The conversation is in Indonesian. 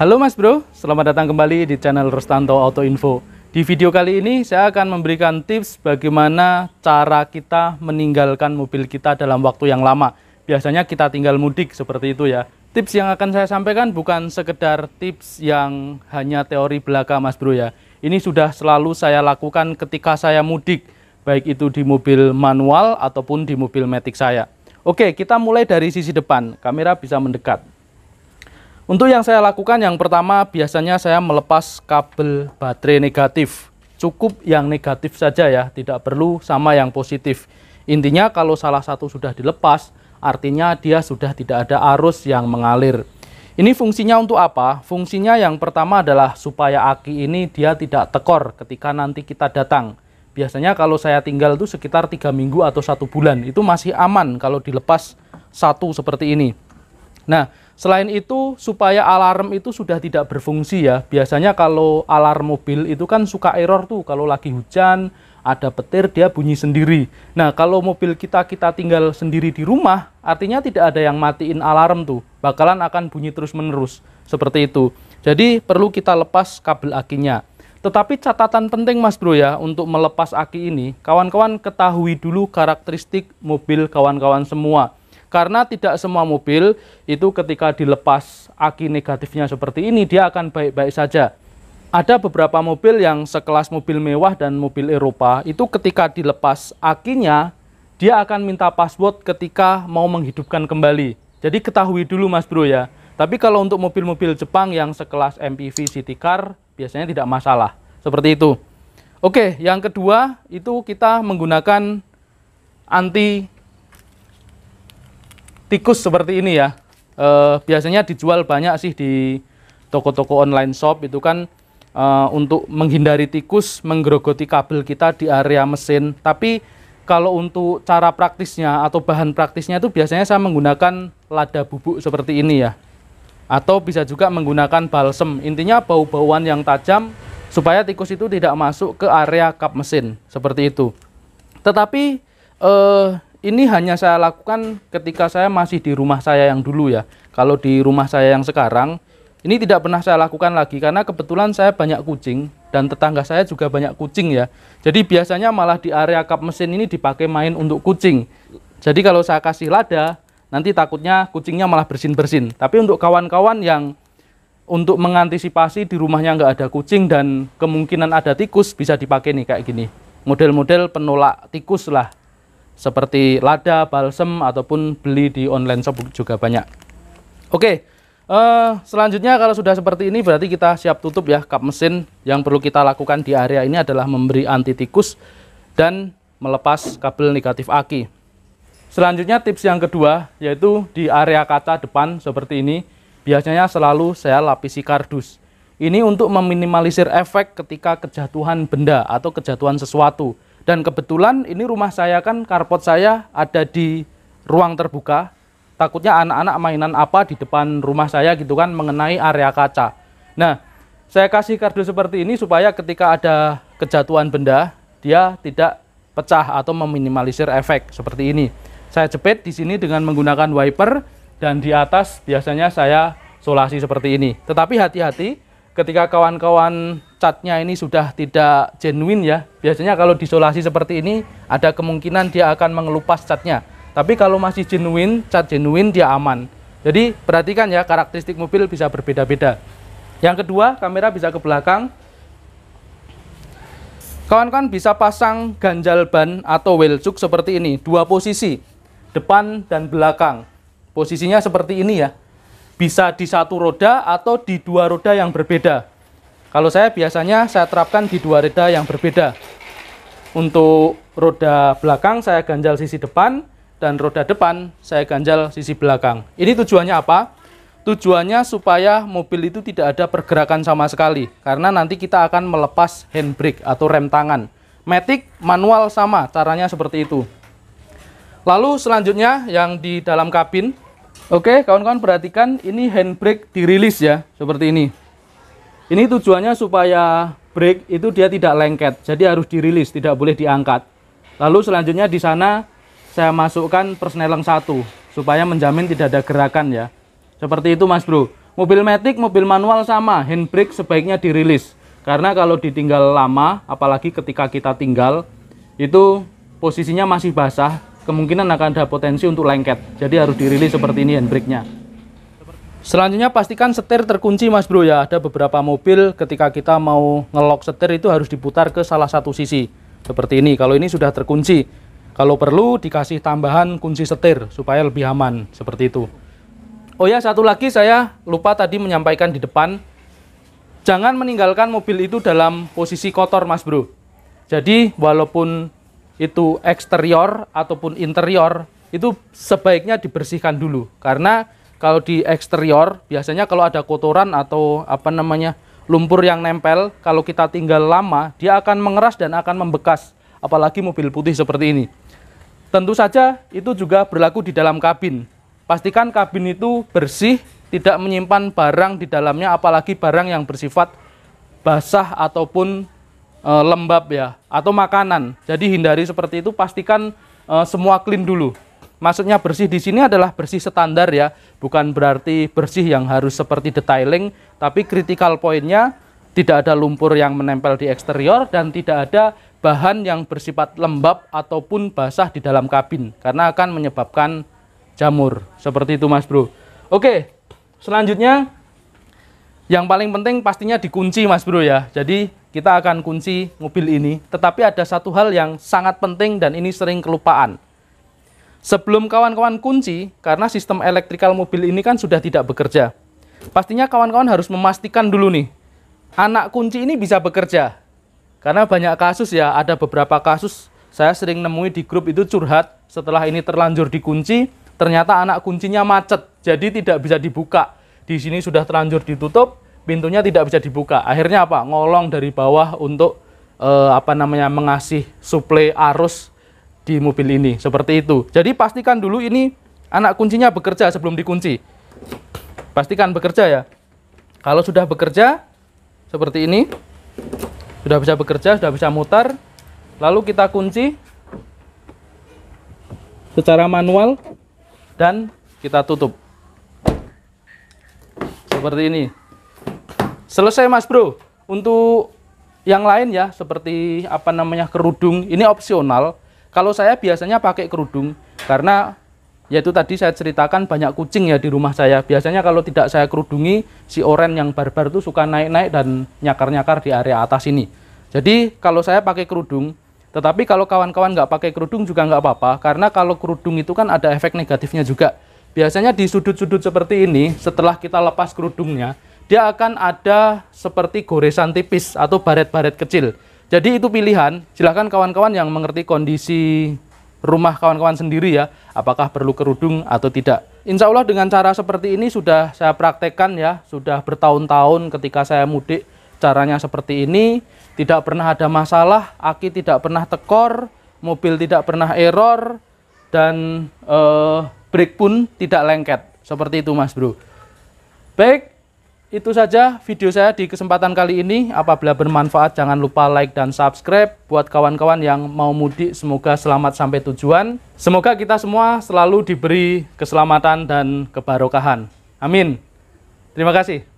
Halo Mas Bro, selamat datang kembali di channel Restanto Auto Info. Di video kali ini saya akan memberikan tips bagaimana cara kita meninggalkan mobil kita dalam waktu yang lama. Biasanya kita tinggal mudik seperti itu ya. Tips yang akan saya sampaikan bukan sekedar tips yang hanya teori belaka Mas Bro ya. Ini sudah selalu saya lakukan ketika saya mudik, baik itu di mobil manual ataupun di mobil matic saya. Oke, kita mulai dari sisi depan. Kamera bisa mendekat. Untuk yang saya lakukan yang pertama biasanya saya melepas kabel baterai negatif. Cukup yang negatif saja ya, tidak perlu sama yang positif. Intinya kalau salah satu sudah dilepas, artinya dia sudah tidak ada arus yang mengalir. Ini fungsinya untuk apa? Fungsinya yang pertama adalah supaya aki ini dia tidak tekor ketika nanti kita datang. Biasanya kalau saya tinggal itu sekitar tiga minggu atau satu bulan, itu masih aman kalau dilepas satu seperti ini. Nah, Selain itu, supaya alarm itu sudah tidak berfungsi ya. Biasanya kalau alarm mobil itu kan suka error tuh kalau lagi hujan, ada petir dia bunyi sendiri. Nah, kalau mobil kita kita tinggal sendiri di rumah, artinya tidak ada yang matiin alarm tuh. Bakalan akan bunyi terus-menerus seperti itu. Jadi perlu kita lepas kabel akinya. Tetapi catatan penting Mas Bro ya untuk melepas aki ini, kawan-kawan ketahui dulu karakteristik mobil kawan-kawan semua karena tidak semua mobil itu ketika dilepas aki negatifnya seperti ini, dia akan baik-baik saja. Ada beberapa mobil yang sekelas mobil mewah dan mobil Eropa, itu ketika dilepas akinya, dia akan minta password ketika mau menghidupkan kembali. Jadi ketahui dulu mas bro ya. Tapi kalau untuk mobil-mobil Jepang yang sekelas MPV City Car, biasanya tidak masalah. Seperti itu. Oke, yang kedua itu kita menggunakan anti tikus seperti ini ya. E, biasanya dijual banyak sih di toko-toko online shop itu kan e, untuk menghindari tikus menggerogoti kabel kita di area mesin. Tapi kalau untuk cara praktisnya atau bahan praktisnya itu biasanya saya menggunakan lada bubuk seperti ini ya. Atau bisa juga menggunakan balsem. Intinya bau-bauan yang tajam supaya tikus itu tidak masuk ke area kap mesin seperti itu. Tetapi eh, ini hanya saya lakukan ketika saya masih di rumah saya yang dulu ya. Kalau di rumah saya yang sekarang, ini tidak pernah saya lakukan lagi karena kebetulan saya banyak kucing dan tetangga saya juga banyak kucing ya. Jadi biasanya malah di area kap mesin ini dipakai main untuk kucing. Jadi kalau saya kasih lada, nanti takutnya kucingnya malah bersin-bersin. Tapi untuk kawan-kawan yang untuk mengantisipasi di rumahnya nggak ada kucing dan kemungkinan ada tikus bisa dipakai nih kayak gini. Model-model penolak tikus lah seperti lada, balsem ataupun beli di online shop juga banyak. Oke, uh, selanjutnya kalau sudah seperti ini berarti kita siap tutup ya kap mesin. Yang perlu kita lakukan di area ini adalah memberi anti tikus dan melepas kabel negatif aki. Selanjutnya tips yang kedua yaitu di area kaca depan seperti ini biasanya selalu saya lapisi kardus. Ini untuk meminimalisir efek ketika kejatuhan benda atau kejatuhan sesuatu dan kebetulan ini rumah saya kan karpot saya ada di ruang terbuka. Takutnya anak-anak mainan apa di depan rumah saya gitu kan mengenai area kaca. Nah, saya kasih kardus seperti ini supaya ketika ada kejatuhan benda, dia tidak pecah atau meminimalisir efek seperti ini. Saya jepit di sini dengan menggunakan wiper dan di atas biasanya saya solasi seperti ini. Tetapi hati-hati ketika kawan-kawan catnya ini sudah tidak genuine ya biasanya kalau disolasi seperti ini ada kemungkinan dia akan mengelupas catnya tapi kalau masih genuine cat genuine dia aman jadi perhatikan ya karakteristik mobil bisa berbeda-beda yang kedua kamera bisa ke belakang kawan-kawan bisa pasang ganjal ban atau wheel seperti ini dua posisi depan dan belakang posisinya seperti ini ya bisa di satu roda atau di dua roda yang berbeda. Kalau saya biasanya saya terapkan di dua roda yang berbeda. Untuk roda belakang saya ganjal sisi depan dan roda depan saya ganjal sisi belakang. Ini tujuannya apa? Tujuannya supaya mobil itu tidak ada pergerakan sama sekali karena nanti kita akan melepas handbrake atau rem tangan. Matic manual sama caranya seperti itu. Lalu selanjutnya yang di dalam kabin Oke, kawan-kawan perhatikan ini handbrake dirilis ya, seperti ini. Ini tujuannya supaya brake itu dia tidak lengket, jadi harus dirilis, tidak boleh diangkat. Lalu selanjutnya di sana saya masukkan persneleng satu supaya menjamin tidak ada gerakan ya. Seperti itu Mas Bro. Mobil matic, mobil manual sama, handbrake sebaiknya dirilis. Karena kalau ditinggal lama, apalagi ketika kita tinggal, itu posisinya masih basah, kemungkinan akan ada potensi untuk lengket. Jadi harus dirilis seperti ini handbrake-nya. Selanjutnya pastikan setir terkunci mas bro ya. Ada beberapa mobil ketika kita mau ngelok setir itu harus diputar ke salah satu sisi. Seperti ini, kalau ini sudah terkunci. Kalau perlu dikasih tambahan kunci setir supaya lebih aman, seperti itu. Oh ya, satu lagi saya lupa tadi menyampaikan di depan. Jangan meninggalkan mobil itu dalam posisi kotor mas bro. Jadi walaupun itu eksterior ataupun interior itu sebaiknya dibersihkan dulu karena kalau di eksterior biasanya kalau ada kotoran atau apa namanya lumpur yang nempel kalau kita tinggal lama dia akan mengeras dan akan membekas apalagi mobil putih seperti ini tentu saja itu juga berlaku di dalam kabin pastikan kabin itu bersih tidak menyimpan barang di dalamnya apalagi barang yang bersifat basah ataupun e, lembab ya atau makanan. Jadi hindari seperti itu pastikan e, semua clean dulu. Maksudnya bersih di sini adalah bersih standar ya, bukan berarti bersih yang harus seperti detailing, tapi critical pointnya tidak ada lumpur yang menempel di eksterior dan tidak ada bahan yang bersifat lembab ataupun basah di dalam kabin karena akan menyebabkan jamur. Seperti itu Mas Bro. Oke, selanjutnya yang paling penting pastinya dikunci Mas Bro ya. Jadi kita akan kunci mobil ini. Tetapi ada satu hal yang sangat penting dan ini sering kelupaan. Sebelum kawan-kawan kunci, karena sistem elektrikal mobil ini kan sudah tidak bekerja. Pastinya kawan-kawan harus memastikan dulu nih, anak kunci ini bisa bekerja. Karena banyak kasus ya, ada beberapa kasus saya sering nemui di grup itu curhat setelah ini terlanjur dikunci, ternyata anak kuncinya macet, jadi tidak bisa dibuka. Di sini sudah terlanjur ditutup, pintunya tidak bisa dibuka. Akhirnya apa? Ngolong dari bawah untuk eh, apa namanya mengasih suplai arus di mobil ini. Seperti itu. Jadi pastikan dulu ini anak kuncinya bekerja sebelum dikunci. Pastikan bekerja ya. Kalau sudah bekerja seperti ini, sudah bisa bekerja, sudah bisa mutar, lalu kita kunci secara manual dan kita tutup seperti ini Selesai Mas Bro. Untuk yang lain ya seperti apa namanya kerudung ini opsional. Kalau saya biasanya pakai kerudung karena yaitu tadi saya ceritakan banyak kucing ya di rumah saya. Biasanya kalau tidak saya kerudungi si oren yang barbar itu suka naik-naik dan nyakar-nyakar di area atas ini. Jadi kalau saya pakai kerudung tetapi kalau kawan-kawan nggak pakai kerudung juga nggak apa-apa, karena kalau kerudung itu kan ada efek negatifnya juga. Biasanya di sudut-sudut seperti ini, setelah kita lepas kerudungnya, dia akan ada seperti goresan tipis atau baret-baret kecil. Jadi itu pilihan, silahkan kawan-kawan yang mengerti kondisi rumah kawan-kawan sendiri ya, apakah perlu kerudung atau tidak. Insya Allah dengan cara seperti ini sudah saya praktekkan ya, sudah bertahun-tahun ketika saya mudik caranya seperti ini, tidak pernah ada masalah, aki tidak pernah tekor, mobil tidak pernah error, dan eh, brake pun tidak lengket. Seperti itu mas bro. Baik, itu saja video saya di kesempatan kali ini. Apabila bermanfaat, jangan lupa like dan subscribe. Buat kawan-kawan yang mau mudik, semoga selamat sampai tujuan. Semoga kita semua selalu diberi keselamatan dan kebarokahan. Amin. Terima kasih.